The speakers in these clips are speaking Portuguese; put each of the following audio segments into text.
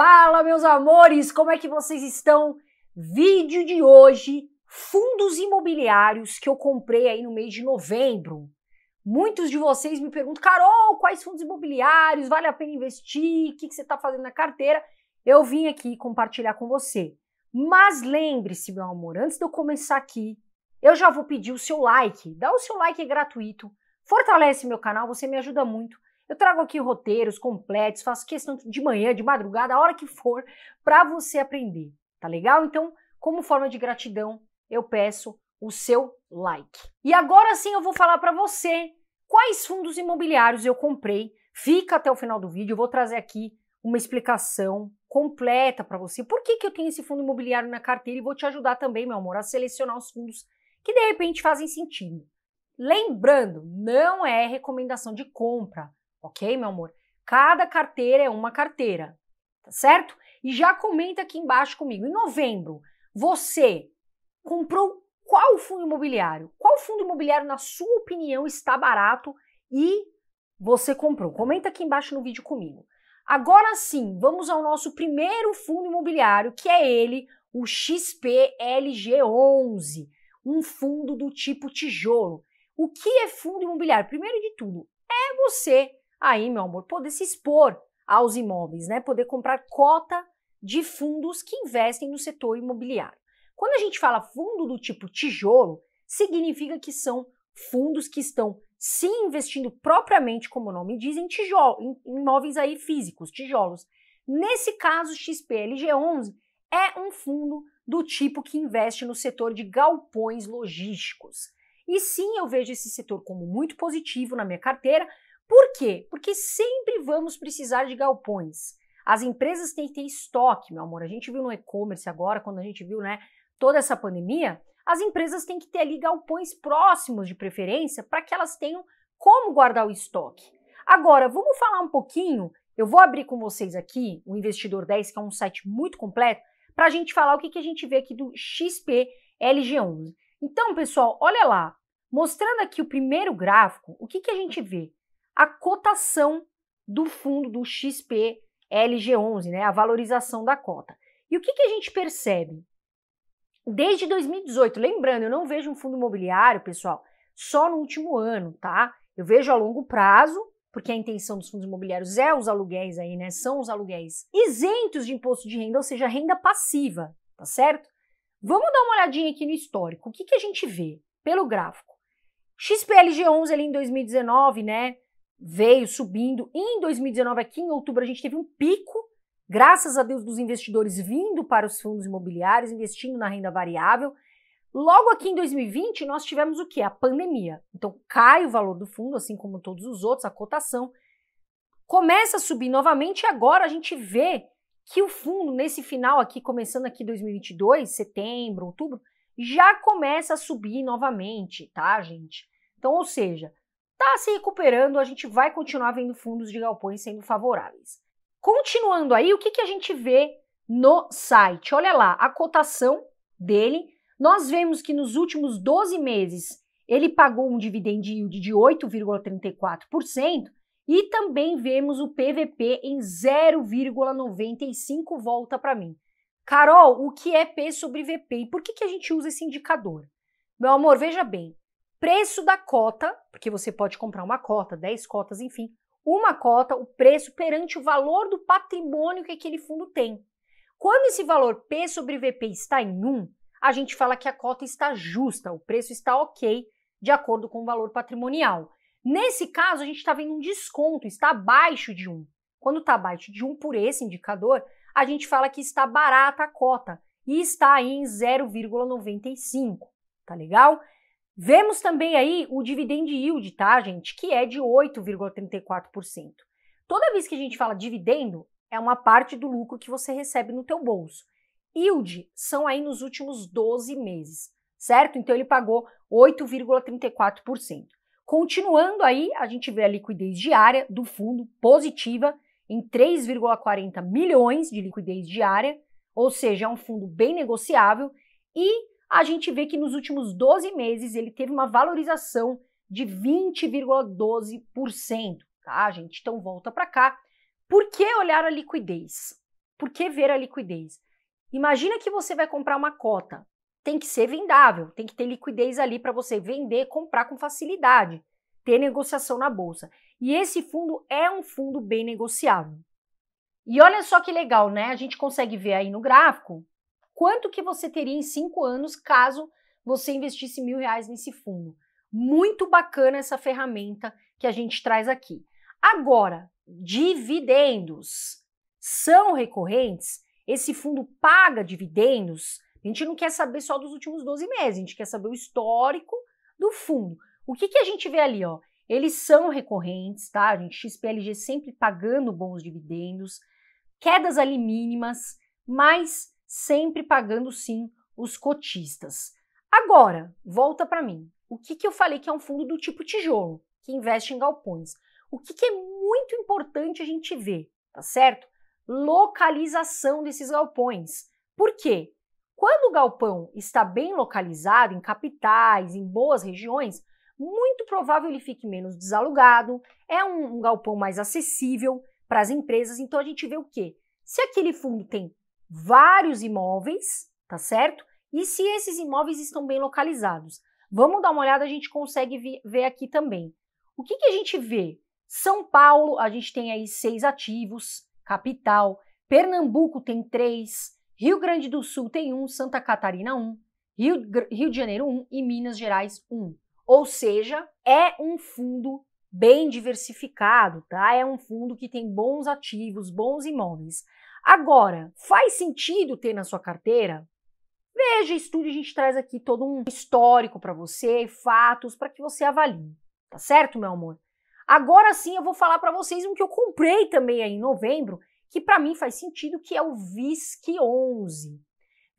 Fala, meus amores, como é que vocês estão? Vídeo de hoje, fundos imobiliários que eu comprei aí no mês de novembro. Muitos de vocês me perguntam, Carol, quais fundos imobiliários, vale a pena investir, o que, que você está fazendo na carteira? Eu vim aqui compartilhar com você. Mas lembre-se, meu amor, antes de eu começar aqui, eu já vou pedir o seu like. Dá o seu like, é gratuito. Fortalece meu canal, você me ajuda muito. Eu trago aqui roteiros completos, faço questão de manhã, de madrugada, a hora que for, para você aprender. Tá legal? Então, como forma de gratidão, eu peço o seu like. E agora sim eu vou falar para você quais fundos imobiliários eu comprei. Fica até o final do vídeo, eu vou trazer aqui uma explicação completa para você. Por que, que eu tenho esse fundo imobiliário na carteira e vou te ajudar também, meu amor, a selecionar os fundos que de repente fazem sentido. Lembrando, não é recomendação de compra ok, meu amor? Cada carteira é uma carteira, tá certo? E já comenta aqui embaixo comigo. Em novembro, você comprou qual fundo imobiliário? Qual fundo imobiliário, na sua opinião, está barato e você comprou? Comenta aqui embaixo no vídeo comigo. Agora sim, vamos ao nosso primeiro fundo imobiliário, que é ele, o XPLG11, um fundo do tipo tijolo. O que é fundo imobiliário? Primeiro de tudo, é você aí, meu amor, poder se expor aos imóveis, né? Poder comprar cota de fundos que investem no setor imobiliário. Quando a gente fala fundo do tipo tijolo, significa que são fundos que estão se investindo propriamente, como o nome diz, em tijolos em imóveis aí físicos, tijolos. Nesse caso, XPLG11 é um fundo do tipo que investe no setor de galpões logísticos. E sim, eu vejo esse setor como muito positivo na minha carteira, por quê? Porque sempre vamos precisar de galpões. As empresas têm que ter estoque, meu amor. A gente viu no e-commerce agora, quando a gente viu, né, toda essa pandemia, as empresas têm que ter ali galpões próximos de preferência para que elas tenham como guardar o estoque. Agora, vamos falar um pouquinho. Eu vou abrir com vocês aqui o Investidor 10, que é um site muito completo, para a gente falar o que, que a gente vê aqui do XP LG11. Então, pessoal, olha lá. Mostrando aqui o primeiro gráfico, o que, que a gente vê? a cotação do fundo do XP LG11, né, a valorização da cota. E o que, que a gente percebe? Desde 2018, lembrando, eu não vejo um fundo imobiliário, pessoal, só no último ano, tá? Eu vejo a longo prazo, porque a intenção dos fundos imobiliários é os aluguéis aí, né? São os aluguéis isentos de imposto de renda, ou seja, renda passiva, tá certo? Vamos dar uma olhadinha aqui no histórico. O que, que a gente vê pelo gráfico? XPLG11 ali em 2019, né? veio subindo. Em 2019, aqui em outubro, a gente teve um pico, graças a Deus, dos investidores vindo para os fundos imobiliários, investindo na renda variável. Logo aqui em 2020, nós tivemos o que? A pandemia. Então, cai o valor do fundo, assim como todos os outros, a cotação. Começa a subir novamente e agora a gente vê que o fundo, nesse final aqui, começando aqui 2022, setembro, outubro, já começa a subir novamente, tá, gente? Então, ou seja, está se recuperando, a gente vai continuar vendo fundos de galpões sendo favoráveis. Continuando aí, o que, que a gente vê no site? Olha lá, a cotação dele. Nós vemos que nos últimos 12 meses ele pagou um dividend yield de 8,34% e também vemos o PVP em 0,95 volta para mim. Carol, o que é P sobre VP e por que, que a gente usa esse indicador? Meu amor, veja bem, preço da cota, porque você pode comprar uma cota, 10 cotas, enfim, uma cota, o preço perante o valor do patrimônio que aquele fundo tem. Quando esse valor P sobre VP está em 1, a gente fala que a cota está justa, o preço está ok de acordo com o valor patrimonial. Nesse caso, a gente está vendo um desconto, está abaixo de 1. Quando está abaixo de 1 por esse indicador, a gente fala que está barata a cota e está em 0,95, tá legal? Vemos também aí o dividend yield, tá, gente? Que é de 8,34%. Toda vez que a gente fala dividendo, é uma parte do lucro que você recebe no teu bolso. Yield são aí nos últimos 12 meses, certo? Então ele pagou 8,34%. Continuando aí, a gente vê a liquidez diária do fundo positiva em 3,40 milhões de liquidez diária, ou seja, é um fundo bem negociável e a gente vê que nos últimos 12 meses ele teve uma valorização de 20,12%, tá, gente? Então volta para cá. Por que olhar a liquidez? Por que ver a liquidez? Imagina que você vai comprar uma cota. Tem que ser vendável, tem que ter liquidez ali para você vender, comprar com facilidade, ter negociação na bolsa. E esse fundo é um fundo bem negociável. E olha só que legal, né? A gente consegue ver aí no gráfico quanto que você teria em cinco anos caso você investisse mil reais nesse fundo. Muito bacana essa ferramenta que a gente traz aqui. Agora, dividendos são recorrentes? Esse fundo paga dividendos? A gente não quer saber só dos últimos 12 meses, a gente quer saber o histórico do fundo. O que, que a gente vê ali, ó? Eles são recorrentes, tá? A gente XPLG sempre pagando bons dividendos, quedas ali mínimas, mas sempre pagando sim os cotistas. Agora, volta para mim. O que, que eu falei que é um fundo do tipo tijolo, que investe em galpões? O que, que é muito importante a gente ver, tá certo? Localização desses galpões. Por quê? Quando o galpão está bem localizado em capitais, em boas regiões, muito provável ele fique menos desalugado, é um, um galpão mais acessível para as empresas. Então a gente vê o quê? Se aquele fundo tem vários imóveis, tá certo? E se esses imóveis estão bem localizados. Vamos dar uma olhada, a gente consegue ver aqui também. O que, que a gente vê? São Paulo, a gente tem aí seis ativos, capital. Pernambuco tem três. Rio Grande do Sul tem um. Santa Catarina, um. Rio, Rio de Janeiro, um. E Minas Gerais, um. Ou seja, é um fundo bem diversificado, tá? É um fundo que tem bons ativos, bons imóveis. Agora, faz sentido ter na sua carteira? Veja, estude, a gente traz aqui todo um histórico para você, fatos para que você avalie, tá certo, meu amor? Agora sim eu vou falar para vocês um que eu comprei também aí em novembro, que para mim faz sentido, que é o VISC 11.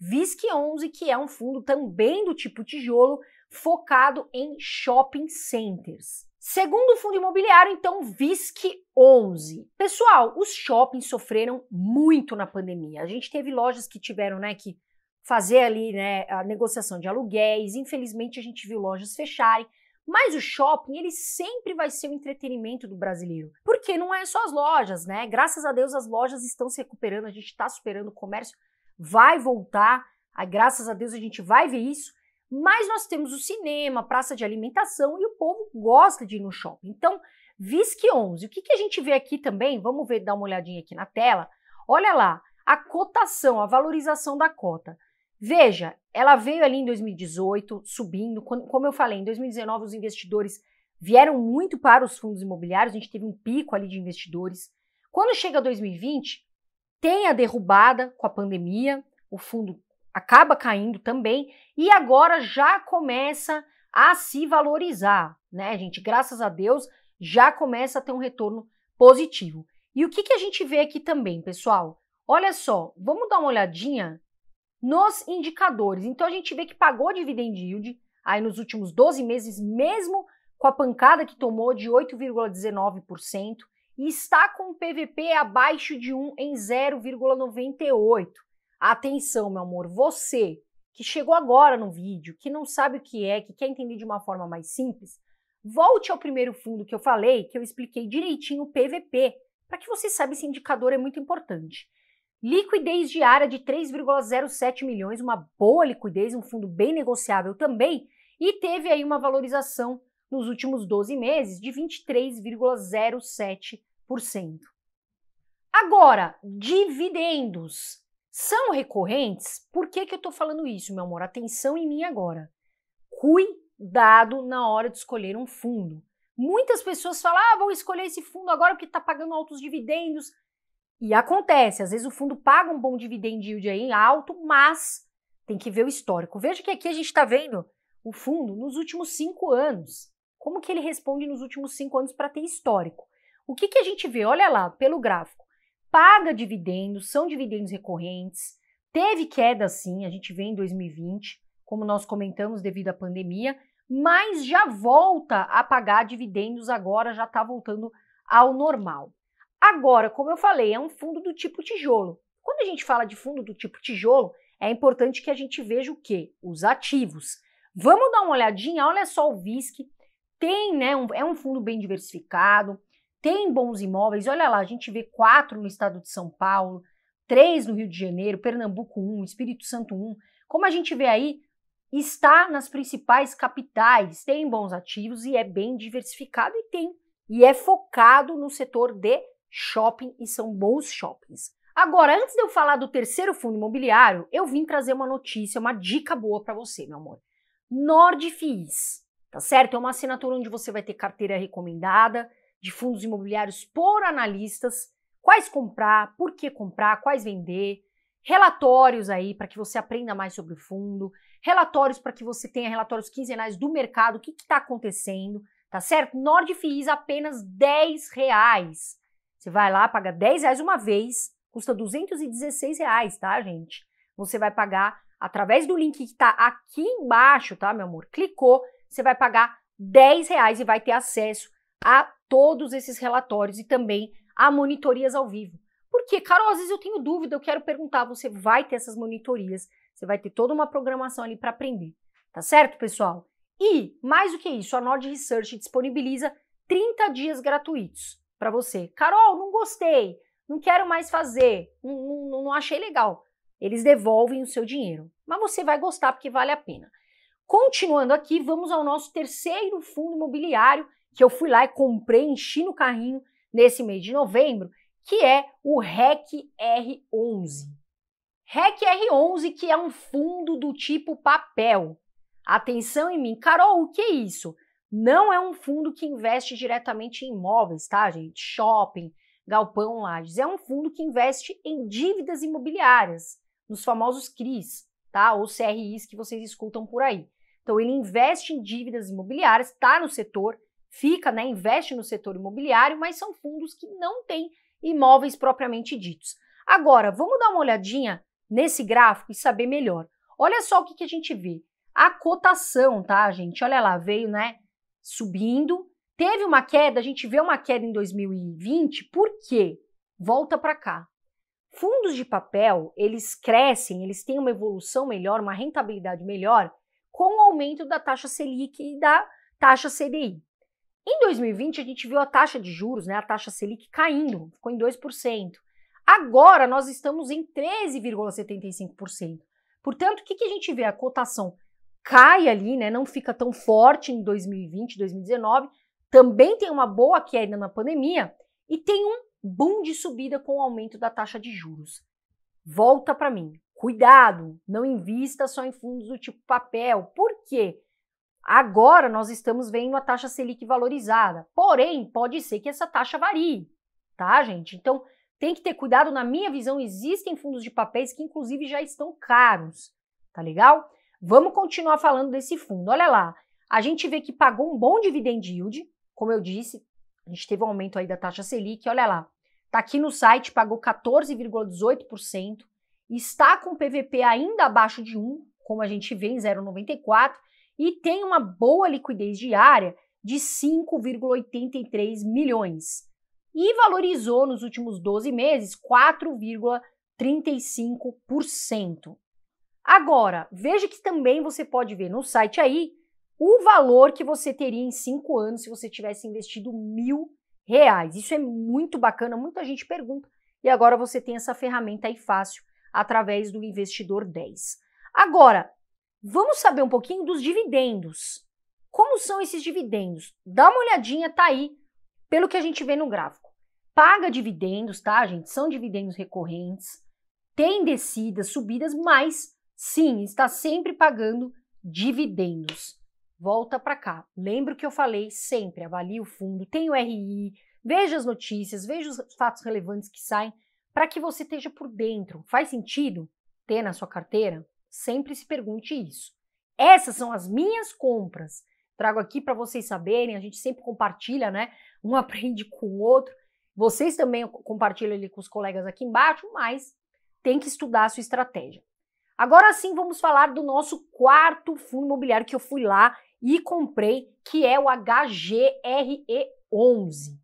VISC 11, que é um fundo também do tipo tijolo, focado em shopping centers. Segundo o fundo imobiliário, então, VISC 11. Pessoal, os shoppings sofreram muito na pandemia. A gente teve lojas que tiveram, né, que fazer ali, né, a negociação de aluguéis. Infelizmente, a gente viu lojas fecharem. Mas o shopping, ele sempre vai ser o entretenimento do brasileiro. Porque não é só as lojas, né? Graças a Deus as lojas estão se recuperando, a gente está superando o comércio, vai voltar. Aí, graças a Deus a gente vai ver isso. Mas nós temos o cinema, praça de alimentação e o povo gosta de ir no shopping. Então, Visque 11, o que, que a gente vê aqui também? Vamos ver, dar uma olhadinha aqui na tela. Olha lá, a cotação, a valorização da cota. Veja, ela veio ali em 2018 subindo. Como eu falei, em 2019 os investidores vieram muito para os fundos imobiliários, a gente teve um pico ali de investidores. Quando chega 2020, tem a derrubada com a pandemia, o fundo acaba caindo também e agora já começa a se valorizar, né, gente? Graças a Deus já começa a ter um retorno positivo. E o que, que a gente vê aqui também, pessoal? Olha só, vamos dar uma olhadinha nos indicadores. Então a gente vê que pagou dividend yield aí nos últimos 12 meses, mesmo com a pancada que tomou de 8,19% e está com o PVP abaixo de 1 em 0,98. Atenção, meu amor, você que chegou agora no vídeo, que não sabe o que é, que quer entender de uma forma mais simples, volte ao primeiro fundo que eu falei, que eu expliquei direitinho o PVP, para que você saiba esse indicador é muito importante. Liquidez diária de 3,07 milhões, uma boa liquidez, um fundo bem negociável também, e teve aí uma valorização nos últimos 12 meses de 23,07%. Agora, dividendos. São recorrentes? Por que, que eu estou falando isso, meu amor? Atenção em mim agora. Cuidado na hora de escolher um fundo. Muitas pessoas falam, ah, vou escolher esse fundo agora porque está pagando altos dividendos. E acontece, às vezes o fundo paga um bom dividend yield aí alto, mas tem que ver o histórico. Veja que aqui a gente está vendo o fundo nos últimos cinco anos. Como que ele responde nos últimos cinco anos para ter histórico? O que, que a gente vê? Olha lá, pelo gráfico paga dividendos, são dividendos recorrentes. Teve queda sim, a gente vê em 2020, como nós comentamos devido à pandemia, mas já volta a pagar dividendos agora, já está voltando ao normal. Agora, como eu falei, é um fundo do tipo tijolo. Quando a gente fala de fundo do tipo tijolo, é importante que a gente veja o que? Os ativos. Vamos dar uma olhadinha, olha só o VISC, tem, né, um, é um fundo bem diversificado, tem bons imóveis. Olha lá, a gente vê quatro no estado de São Paulo, três no Rio de Janeiro, Pernambuco um, Espírito Santo um. Como a gente vê aí, está nas principais capitais, tem bons ativos e é bem diversificado e tem e é focado no setor de shopping e são bons shoppings. Agora, antes de eu falar do terceiro fundo imobiliário, eu vim trazer uma notícia, uma dica boa para você, meu amor. Nordfis, tá certo? É uma assinatura onde você vai ter carteira recomendada, de fundos imobiliários por analistas, quais comprar, por que comprar, quais vender, relatórios aí para que você aprenda mais sobre o fundo, relatórios para que você tenha relatórios quinzenais do mercado, o que está acontecendo, tá certo? Nordfis apenas 10 reais. Você vai lá, paga 10 reais uma vez, custa 216 reais, tá, gente? Você vai pagar através do link que está aqui embaixo, tá, meu amor? Clicou, você vai pagar 10 reais e vai ter acesso a todos esses relatórios e também a monitorias ao vivo. Porque, Carol, às vezes eu tenho dúvida, eu quero perguntar, você vai ter essas monitorias, você vai ter toda uma programação ali para aprender, tá certo, pessoal? E, mais do que isso, a Nord Research disponibiliza 30 dias gratuitos para você. Carol, não gostei, não quero mais fazer, não, não, não achei legal. Eles devolvem o seu dinheiro, mas você vai gostar porque vale a pena. Continuando aqui, vamos ao nosso terceiro fundo imobiliário, que eu fui lá e comprei, enchi no carrinho nesse mês de novembro, que é o REC R11. REC R11, que é um fundo do tipo papel. Atenção em mim, Carol, o que é isso? Não é um fundo que investe diretamente em imóveis, tá, gente? Shopping, galpão, lajes. É um fundo que investe em dívidas imobiliárias, nos famosos CRIs, tá? Ou CRIs que vocês escutam por aí. Então, ele investe em dívidas imobiliárias, está no setor, fica, né, investe no setor imobiliário, mas são fundos que não têm imóveis propriamente ditos. Agora, vamos dar uma olhadinha nesse gráfico e saber melhor. Olha só o que, que a gente vê. A cotação, tá, gente? Olha lá, veio, né, subindo. Teve uma queda, a gente vê uma queda em 2020, por quê? Volta para cá. Fundos de papel, eles crescem, eles têm uma evolução melhor, uma rentabilidade melhor com o aumento da taxa Selic e da taxa CDI. Em 2020, a gente viu a taxa de juros, né, a taxa Selic, caindo, ficou em 2%. Agora, nós estamos em 13,75%. Portanto, o que, que a gente vê? A cotação cai ali, né, não fica tão forte em 2020, 2019, também tem uma boa queda na pandemia e tem um boom de subida com o aumento da taxa de juros. Volta para mim. Cuidado, não invista só em fundos do tipo papel. Por quê? Agora nós estamos vendo a taxa Selic valorizada. Porém, pode ser que essa taxa varie, tá, gente? Então, tem que ter cuidado. Na minha visão, existem fundos de papéis que inclusive já estão caros, tá legal? Vamos continuar falando desse fundo. Olha lá, a gente vê que pagou um bom dividend yield, como eu disse, a gente teve um aumento aí da taxa Selic, olha lá. Tá aqui no site, pagou 14,18%, está com PVP ainda abaixo de 1, como a gente vê em 0,94 e tem uma boa liquidez diária de 5,83 milhões e valorizou nos últimos 12 meses 4,35%. Agora, veja que também você pode ver no site aí o valor que você teria em 5 anos se você tivesse investido mil reais. Isso é muito bacana, muita gente pergunta e agora você tem essa ferramenta aí fácil através do Investidor 10. Agora, Vamos saber um pouquinho dos dividendos. Como são esses dividendos? Dá uma olhadinha, tá aí, pelo que a gente vê no gráfico. Paga dividendos, tá, gente? São dividendos recorrentes, tem descidas, subidas, mas sim, está sempre pagando dividendos. Volta para cá. Lembra que eu falei sempre, avalie o fundo, tem o RI, veja as notícias, veja os fatos relevantes que saem para que você esteja por dentro. Faz sentido ter na sua carteira? sempre se pergunte isso. Essas são as minhas compras. Trago aqui para vocês saberem, a gente sempre compartilha, né? Um aprende com o outro. Vocês também compartilham ali com os colegas aqui embaixo, mas tem que estudar a sua estratégia. Agora sim, vamos falar do nosso quarto fundo imobiliário que eu fui lá e comprei, que é o HGRE11.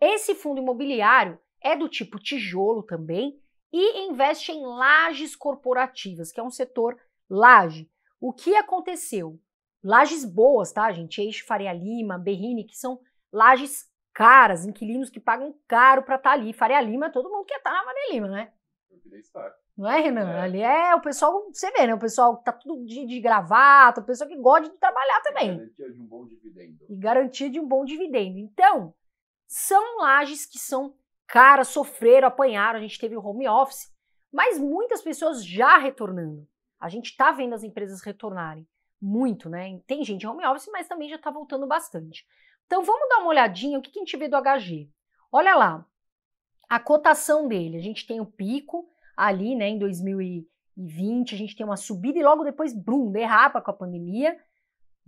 Esse fundo imobiliário é do tipo tijolo também, e investe em lajes corporativas, que é um setor laje. O que aconteceu? Lajes boas, tá, gente? Eixo Faria Lima, Berrini, que são lajes caras, inquilinos que pagam caro para estar tá ali. Faria Lima, todo mundo quer estar tá na Faria Lima, né? Estar. Não é, Renan? É. Ali é o pessoal, você vê, né? O pessoal que tá tudo de, de gravata, o pessoal que gosta de trabalhar também. E garantia de um bom dividendo. E garantia de um bom dividendo. Então, são lajes que são Cara, sofreram, apanharam, a gente teve o home office, mas muitas pessoas já retornando. A gente está vendo as empresas retornarem muito, né? Tem gente home office, mas também já está voltando bastante. Então vamos dar uma olhadinha o que, que a gente vê do HG. Olha lá, a cotação dele, a gente tem o pico ali, né, em 2020, a gente tem uma subida e logo depois, brum, derrapa com a pandemia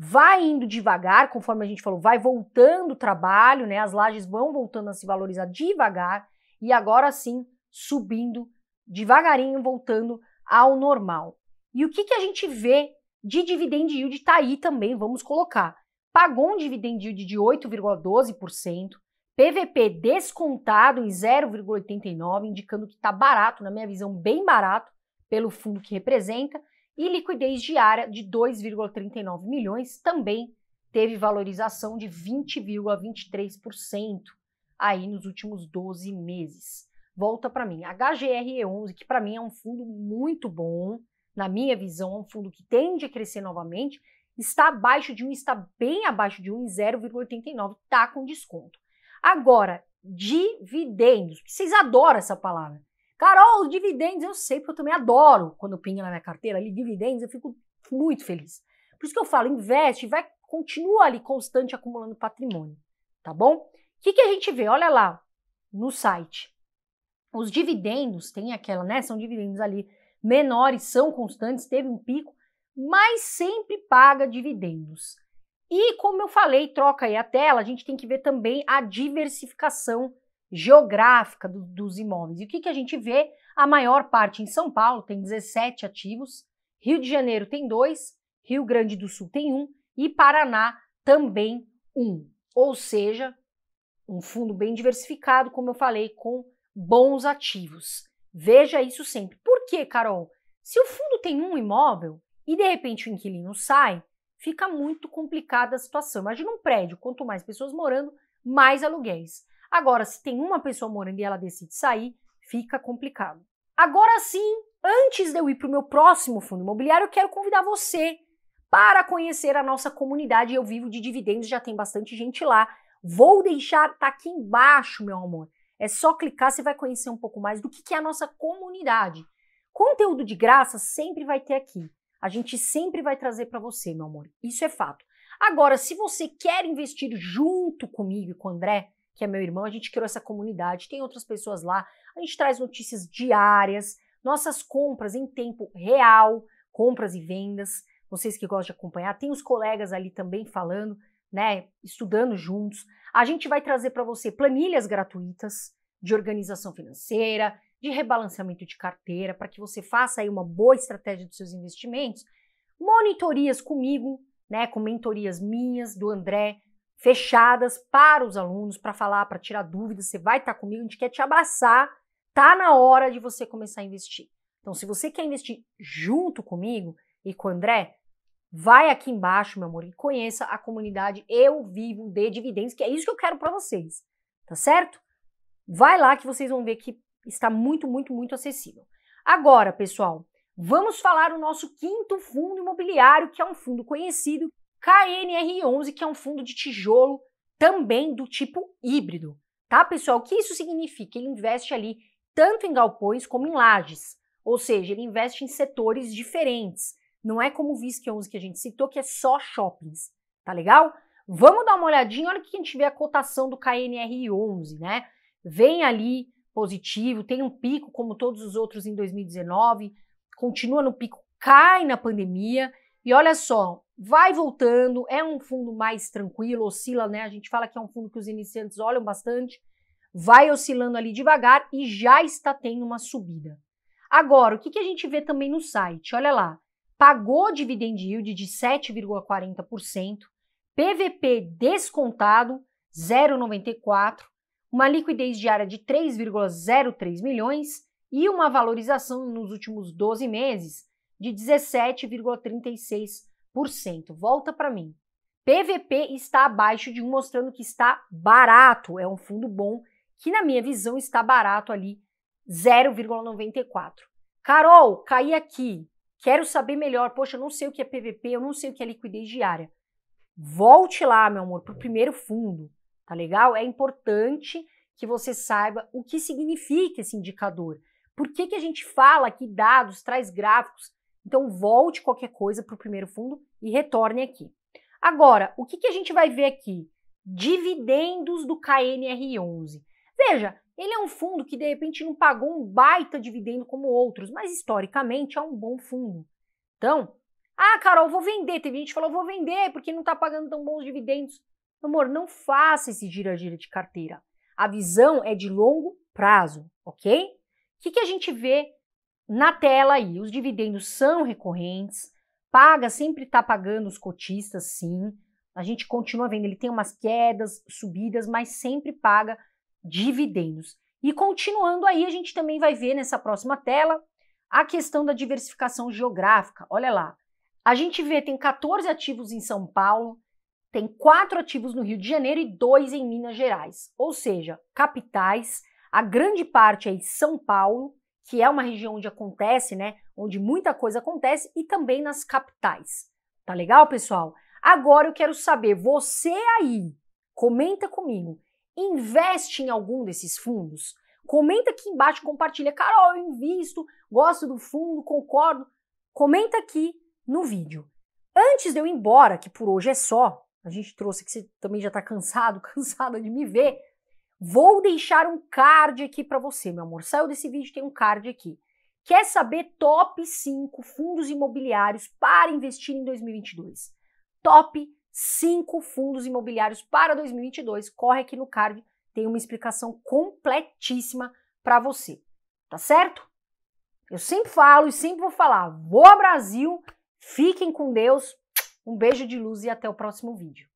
vai indo devagar, conforme a gente falou, vai voltando o trabalho, né? As lajes vão voltando a se valorizar devagar e agora sim subindo devagarinho, voltando ao normal. E o que, que a gente vê de dividend yield está aí também, vamos colocar. Pagou um dividend yield de 8,12%, PVP descontado em 0,89, indicando que está barato, na minha visão, bem barato pelo fundo que representa, e liquidez diária de 2,39 milhões também teve valorização de 20,23% aí nos últimos 12 meses. Volta para mim, HGRE11, que para mim é um fundo muito bom, na minha visão, é um fundo que tende a crescer novamente, está abaixo de 1, está bem abaixo de 1 0,89, está com desconto. Agora, dividendos, vocês adoram essa palavra. Carol, os dividendos, eu sei, porque eu também adoro quando pinga na minha carteira ali dividendos, eu fico muito feliz. Por isso que eu falo, investe, vai, continua ali constante acumulando patrimônio, tá bom? O que, que a gente vê? Olha lá no site. Os dividendos, tem aquela, né? São dividendos ali menores, são constantes, teve um pico, mas sempre paga dividendos. E como eu falei, troca aí a tela, a gente tem que ver também a diversificação geográfica do, dos imóveis. E o que, que a gente vê? A maior parte em São Paulo tem 17 ativos, Rio de Janeiro tem dois, Rio Grande do Sul tem um e Paraná também um. Ou seja, um fundo bem diversificado, como eu falei, com bons ativos. Veja isso sempre. Por quê, Carol? Se o fundo tem um imóvel e de repente o inquilino sai, fica muito complicada a situação. Imagina um prédio, quanto mais pessoas morando, mais aluguéis. Agora, se tem uma pessoa morando e ela decide sair, fica complicado. Agora sim, antes de eu ir para o meu próximo fundo imobiliário, eu quero convidar você para conhecer a nossa comunidade Eu Vivo de Dividendos, já tem bastante gente lá. Vou deixar, tá aqui embaixo, meu amor. É só clicar, você vai conhecer um pouco mais do que, que é a nossa comunidade. Conteúdo de graça sempre vai ter aqui. A gente sempre vai trazer para você, meu amor. Isso é fato. Agora, se você quer investir junto comigo e com o André, que é meu irmão, a gente criou essa comunidade, tem outras pessoas lá, a gente traz notícias diárias, nossas compras em tempo real, compras e vendas. Vocês que gostam de acompanhar, tem os colegas ali também falando, né, estudando juntos. A gente vai trazer para você planilhas gratuitas de organização financeira, de rebalanceamento de carteira, para que você faça aí uma boa estratégia dos seus investimentos. Monitorias comigo, né, com mentorias minhas, do André, fechadas para os alunos, para falar, para tirar dúvidas. Você vai estar tá comigo, a gente quer te abraçar. Tá na hora de você começar a investir. Então, se você quer investir junto comigo e com o André, vai aqui embaixo, meu amor, e conheça a comunidade Eu Vivo de Dividendos, que é isso que eu quero para vocês. Tá certo? Vai lá que vocês vão ver que está muito, muito, muito acessível. Agora, pessoal, vamos falar o nosso quinto fundo imobiliário, que é um fundo conhecido KNR11, que é um fundo de tijolo também do tipo híbrido. Tá, pessoal? O que isso significa? Ele investe ali tanto em galpões como em lajes, ou seja, ele investe em setores diferentes. Não é como o VISC 11 que a gente citou, que é só shoppings, tá legal? Vamos dar uma olhadinha, olha que a gente vê a cotação do KNR11, né? Vem ali positivo, tem um pico como todos os outros em 2019, continua no pico, cai na pandemia e olha só, vai voltando, é um fundo mais tranquilo, oscila, né? A gente fala que é um fundo que os iniciantes olham bastante, vai oscilando ali devagar e já está tendo uma subida. Agora, o que, que a gente vê também no site? Olha lá, pagou dividend yield de 7,40%, PVP descontado 0,94%, uma liquidez diária de 3,03 milhões e uma valorização nos últimos 12 meses de 17,36%. Volta para mim. PVP está abaixo de um, mostrando que está barato. É um fundo bom, que na minha visão está barato ali, 0,94. Carol, caí aqui. Quero saber melhor. Poxa, eu não sei o que é PVP, eu não sei o que é liquidez diária. Volte lá, meu amor, para o primeiro fundo, tá legal? É importante que você saiba o que significa esse indicador. Por que, que a gente fala que dados traz gráficos então, volte qualquer coisa para o primeiro fundo e retorne aqui. Agora, o que, que a gente vai ver aqui? Dividendos do KNR11. Veja, ele é um fundo que de repente não pagou um baita dividendo como outros, mas historicamente é um bom fundo. Então, ah, Carol, vou vender. Teve gente que falou, vou vender porque não está pagando tão bons dividendos. Amor, não faça esse gira-gira de carteira. A visão é de longo prazo, ok? O que, que a gente vê na tela aí, os dividendos são recorrentes, paga, sempre está pagando os cotistas, sim. A gente continua vendo, ele tem umas quedas, subidas, mas sempre paga dividendos. E continuando aí, a gente também vai ver nessa próxima tela a questão da diversificação geográfica. Olha lá. A gente vê tem 14 ativos em São Paulo, tem quatro ativos no Rio de Janeiro e dois em Minas Gerais. Ou seja, capitais, a grande parte aí São Paulo, que é uma região onde acontece, né? Onde muita coisa acontece e também nas capitais. Tá legal, pessoal? Agora eu quero saber, você aí, comenta comigo, investe em algum desses fundos? Comenta aqui embaixo, compartilha. Carol, eu invisto, gosto do fundo, concordo. Comenta aqui no vídeo. Antes de eu ir embora, que por hoje é só, a gente trouxe que você também já está cansado, cansada de me ver. Vou deixar um card aqui para você, meu amor. Saiu desse vídeo, tem um card aqui. Quer saber top 5 fundos imobiliários para investir em 2022? Top 5 fundos imobiliários para 2022. Corre aqui no card, tem uma explicação completíssima para você. Tá certo? Eu sempre falo e sempre vou falar. Boa Brasil, fiquem com Deus. Um beijo de luz e até o próximo vídeo.